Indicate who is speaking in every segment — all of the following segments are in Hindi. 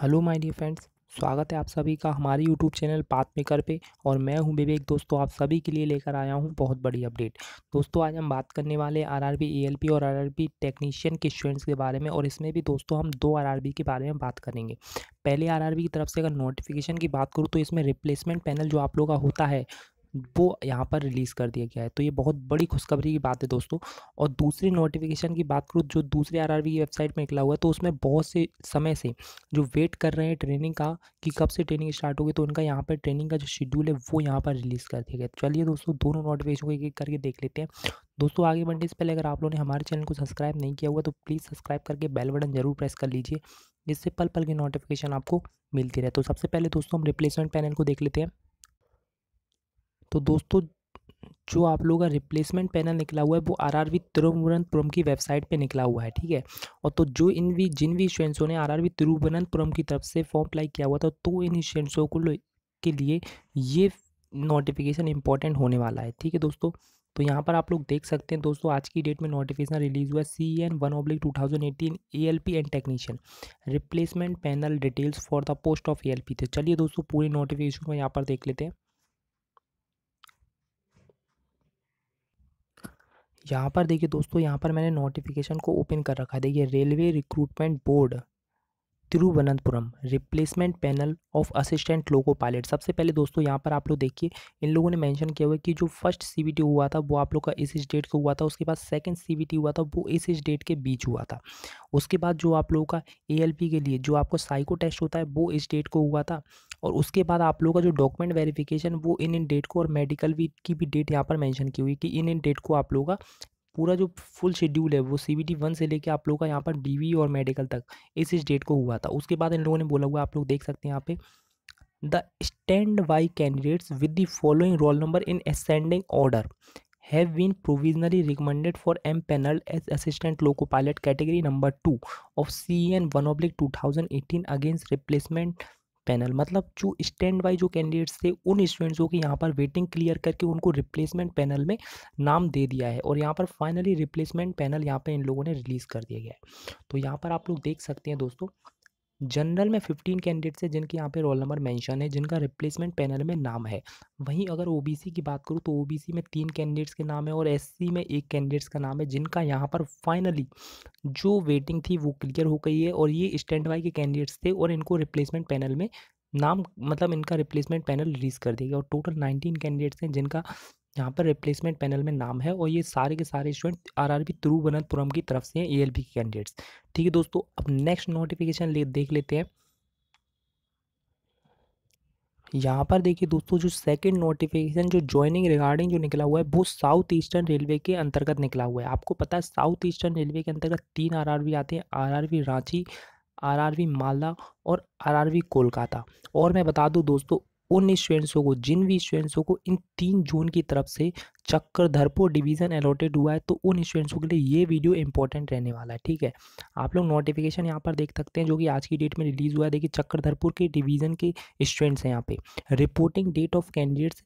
Speaker 1: हेलो माय डियर फ्रेंड्स स्वागत है आप सभी का हमारे यूट्यूब चैनल पाथ मेकर पे और मैं हूं विवेक दोस्तों आप सभी के लिए लेकर आया हूं बहुत बड़ी अपडेट दोस्तों आज हम बात करने वाले आरआरबी एएलपी और आरआरबी टेक्नीशियन के स्टूडेंट्स के बारे में और इसमें भी दोस्तों हम दो आरआरबी के बारे में बात करेंगे पहले बी की तरफ से अगर नोटिफिकेशन की बात करूँ तो इसमें रिप्लेसमेंट पैनल जो आप लोग का होता है वो यहाँ पर रिलीज़ कर दिया गया है तो ये बहुत बड़ी खुशखबरी की बात है दोस्तों और दूसरी नोटिफिकेशन की बात करूँ जो दूसरे आर की वेबसाइट में निकला हुआ है तो उसमें बहुत से समय से जो वेट कर रहे हैं ट्रेनिंग का कि कब से ट्रेनिंग स्टार्ट होगी तो उनका यहाँ पर ट्रेनिंग का जो शेड्यूल है वो यहाँ पर रिलीज़ कर दिया गया चलिए दोस्तों दोनों नोटिफिकेशन को एक एक करके देख लेते हैं दोस्तों आगे बढ़ने से पहले अगर आप लोगों ने हमारे चैनल को सब्सक्राइब नहीं किया हुआ तो प्लीज़ सब्सक्राइब करके बेल बटन जरूर प्रेस कर लीजिए जिससे पल पल की नोटिफिकेशन आपको मिलती रहे तो सबसे पहले दोस्तों हम रिप्लेसमेंट पैनल को देख लेते हैं तो दोस्तों जो आप लोगों का रिप्लेसमेंट पैनल निकला हुआ है वो आर आर वी तिरुवनंतपुरम की वेबसाइट पे निकला हुआ है ठीक है और तो जो इन भी जिन भी स्टूडेंट्सों ने आर आर वी तिरुवनंतपुरम की तरफ से फॉर्म अप्लाई किया हुआ था तो इन स्टूडेंट्सों को के लिए ये नोटिफिकेशन इंपॉर्टेंट होने वाला है ठीक है दोस्तों तो यहाँ पर आप लोग देख सकते हैं दोस्तों आज की डेट में नोटिफिकेशन रिलीज हुआ C N one oblique two thousand eighteen A L P and technician replacement panel details for the post of A L P थे चलिए दोस्तों पूरी नोटिफिकेशन को यहाँ पर देख लेते हैं यहाँ पर देखिए दोस्तों यहाँ पर मैंने नोटिफिकेशन को ओपन कर रखा है देखिए railway recruitment board Thiruvananthapuram replacement panel of assistant loco pilot सबसे पहले दोस्तों यहाँ पर आप लोग देखिए इन लोगों ने मेंशन किया हुआ है कि जो फर्स्ट सीबीटी हुआ था वो आप लोग का इस इस डेट को हुआ था उसके बाद सेकंड सीबीटी हुआ था वो इस इस डेट के बीच हुआ था उसके बाद जो आप लोगों का ए के लिए जो आपको साइको टेस्ट होता है वो इस डेट को हुआ था और उसके बाद आप लोगों का जो डॉक्यूमेंट वेरिफिकेशन वो इन इन डेट को और मेडिकल भी की भी डेट यहाँ पर मैंशन की हुई कि इन इन डेट को आप लोगों का पूरा जो फुल शेड्यूल है वो सी बी वन से लेके आप लोग का यहाँ पर डी और मेडिकल तक इस इस डेट को हुआ था उसके बाद इन लोगों ने बोला हुआ आप लोग देख सकते हैं यहाँ पे the stand by candidates with the following roll number in ascending order have been provisionally recommended for M panel as assistant loco pilot category number two of C N one oblique two thousand eighteen against replacement panel मतलब जो स्टैंड बाई जो कैंडिडेट्स थे उन स्टूडेंट्सों की यहाँ पर वेटिंग क्लियर करके उनको रिप्लेसमेंट पैनल में नाम दे दिया है और यहाँ पर फाइनली रिप्लेसमेंट पैनल यहाँ पर इन लोगों ने रिलीज़ कर दिया गया है तो यहाँ पर आप लोग देख सकते हैं दोस्तों जनरल में फिफ्टीन कैंडिडेट्स हैं जिनके यहाँ पे रोल नंबर मेंशन है जिनका रिप्लेसमेंट पैनल में नाम है वहीं अगर ओबीसी की बात करूँ तो ओबीसी में तीन कैंडिडेट्स के नाम है और एससी में एक कैंडिडेट्स का नाम है जिनका यहाँ पर फाइनली जो वेटिंग थी वो क्लियर हो गई है और ये स्टैंड बाई के कैंडिडेट्स थे और इनको रिप्लेसमेंट पैनल में नाम मतलब इनका रिप्लेसमेंट पैनल रिलीज़ कर दिया गया और टोटल नाइनटीन कैंडिडेट्स हैं जिनका यहाँ पर रिप्लेसमेंट पैनल में नाम है और ये सारे के सारे student R R B Thiruvananthapuram की तरफ से हैं ए एल बी के कैंडिडेट्स ठीक है दोस्तों अब नेक्स्ट नोटिफिकेशन ले देख लेते हैं यहाँ पर देखिए दोस्तों जो सेकंड नोटिफिकेशन जो ज्वाइनिंग रिगार्डिंग जो निकला हुआ है वो साउथ ईस्टर्न रेलवे के अंतर्गत निकला हुआ है आपको पता है साउथ ईस्टर्न रेलवे के अंतर्गत तीन आरआरबी आते हैं आरआरबी रांची आरआरबी मालदा और आरआरबी कोलकाता और मैं बता दूँ दोस्तों उन स्टूडेंट्सों को जिन भी स्टूडेंट्सों को इन तीन जून की तरफ से चक्करधरपुर डिवीज़न अलॉटेड हुआ है तो उन स्टूडेंट्सों के लिए ये वीडियो इंपॉर्टेंट रहने वाला है ठीक है आप लोग नोटिफिकेशन यहाँ पर देख सकते हैं जो कि आज की डेट में रिलीज़ हुआ है देखिए धरपुर के डिवीज़न के स्टूडेंट्स हैं यहाँ पे reporting date of candidates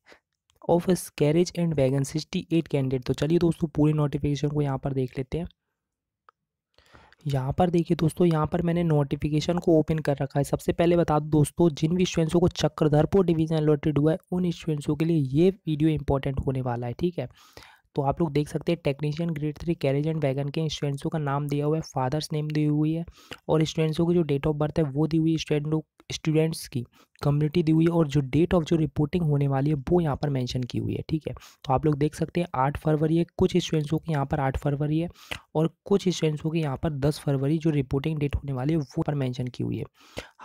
Speaker 1: of carriage and wagon sixty eight candidate तो चलिए दोस्तों पूरी नोटिफिकेशन को यहाँ पर देख लेते हैं यहाँ पर देखिए दोस्तों यहाँ पर मैंने नोटिफिकेशन को ओपन कर रखा है सबसे पहले बता दूँ दोस्तों जिन भी स्टूडेंट्सों को चक्रधरपुर डिवीजन अलॉटेड हुआ है उन स्टूडेंट्सों के लिए ये वीडियो इंपॉर्टेंट होने वाला है ठीक है तो आप लोग देख सकते हैं technician grade three carriage and wagon के स्टूडेंट्सों का नाम दिया हुआ है फादर्स नेम दी हुई है और स्टूडेंट्सों की जो डेट ऑफ बर्थ है वो दी हुई स्टूडेंट स्टूडेंट्स की कम्युनिटी दी हुई है और जो डेट ऑफ जो रिपोर्टिंग होने वाली है वो यहाँ पर मेंशन की हुई है ठीक है तो आप लोग देख सकते हैं आठ फरवरी है कुछ स्टूडेंट्सों की यहाँ पर आठ फरवरी है और कुछ स्टूडेंट्सों की यहाँ पर दस फरवरी जो रिपोर्टिंग डेट होने वाली है वो पर मैंशन की हुई है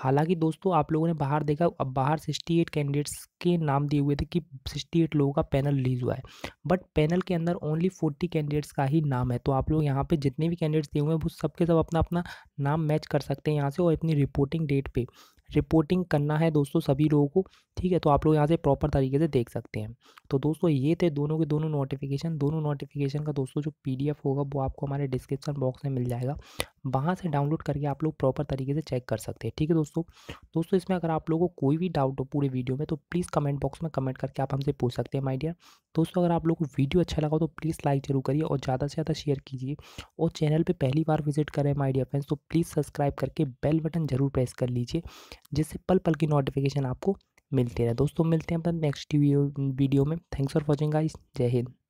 Speaker 1: हालांकि दोस्तों आप लोगों ने बाहर देखा अब बाहर सिक्सटी एट कैंडिडेट्स के नाम दिए हुए थे कि सिक्सटी एट लोगों का पैनल रिलीज हुआ है बट पैनल के अंदर ओनली फोर्टी कैंडिडेट्स का ही नाम है तो आप लोग यहाँ पर जितने भी कैंडिडेट्स दिए हुए हैं वो सबके सब अपना अपना नाम मैच कर सकते हैं यहाँ से और अपनी रिपोर्टिंग डेट पर रिपोर्टिंग करना है दोस्तों सभी लोगों को ठीक है तो आप लोग यहाँ से प्रॉपर तरीके से देख सकते हैं तो दोस्तों ये थे दोनों के दोनों नोटिफिकेशन दोनों नोटिफिकेशन का दोस्तों जो पी होगा वो आपको हमारे डिस्क्रिप्शन बॉक्स में मिल जाएगा वहाँ से डाउनलोड करके आप लोग प्रॉपर तरीके से चेक कर सकते हैं ठीक है दोस्तों दोस्तों इसमें अगर आप लोगों को कोई भी डाउट हो पूरे वीडियो में तो प्लीज़ कमेंट बॉक्स में कमेंट करके आप हमसे पूछ सकते हैं माई डियर दोस्तों अगर आप लोग को वीडियो अच्छा लगा तो प्लीज़ लाइक जरूर करिए और ज़्यादा से ज़्यादा शेयर कीजिए और चैनल पर पहली बार विजिट करें माई डियर फ्रेंड्स तो प्लीज़ सब्सक्राइब करके बेल बटन ज़रूर प्रेस कर लीजिए जिससे पल पल की नोटिफिकेशन आपको मिलते रहे दोस्तों मिलते हैं अपना नेक्स्ट वीडियो में थैंक्स फॉर वॉचिंग गाइस जय हिंद